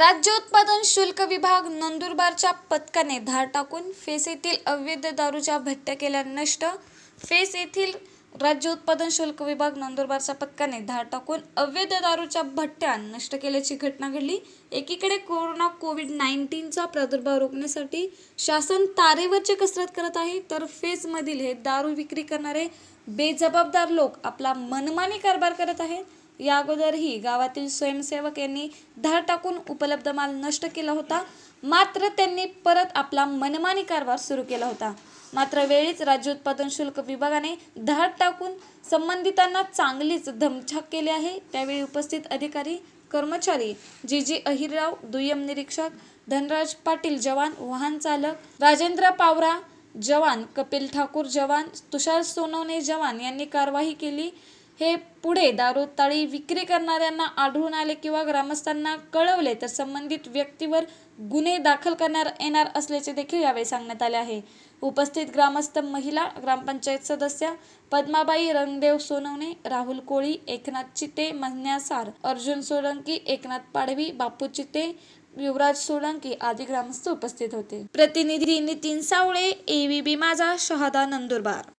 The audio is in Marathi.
राज्य उत्पादन शुल्क विभाग नंदुरबारच्या पथकाने धार टाकून फेस येथील अवैध दारूच्या भट्ट्या केल्या नष्ट फेस येथील राज्य उत्पादन शुल्क विभाग नंदुरबारच्या पथकाने धार टाकून अवैध दारूच्या भट्ट्या नष्ट केल्याची घटना घडली एकीकडे कोरोना कोविड नाईन्टीनचा प्रादुर्भाव रोखण्यासाठी शासन तारेवरची कसरत करत आहे तर फेसमधील हे दारू विक्री करणारे बेजबाबदार लोक आपला मनमानी कारभार करत आहेत या अगोदरही गावातील स्वयंसेवक यांनी धाड टाकून उपलब्ध माल नष्ट केला होता मात्र त्यांनी परत आपला मनमानी कारभार सुरू केला होता मात्र वेळीच राज्य उत्पादन शुल्क विभागाने धाड टाकून संबंधितांना चांगलीच धमछाक केली आहे त्यावेळी उपस्थित अधिकारी कर्मचारी जी जी अहिरराव दुय्यम निरीक्षक धनराज पाटील जवान वाहन चालक राजेंद्र पावरा जवान कपिल ठाकूर जवान तुषार सोनवणे जवान यांनी कारवाई केली हे पुढे ताळी विक्री करणाऱ्यांना आढळून आले किंवा ग्रामस्थांना कळवले तर संबंधित व्यक्तीवर गुन्हे दाखल करणार येणार असल्याचे देखील यावेळी सांगण्यात आले आहे उपस्थित ग्रामस्थ महिला ग्रामपंचायत सदस्य पद्माबाई रंगदेव सोनवणे राहुल कोळी एकनाथ चिते मन्यासार अर्जुन सोलंकी एकनाथ पाडवी बापू चिते युवराज सोलंकी आदी ग्रामस्थ उपस्थित होते प्रतिनिधी नितीन सावळे बी माझा शहादा नंदुरबार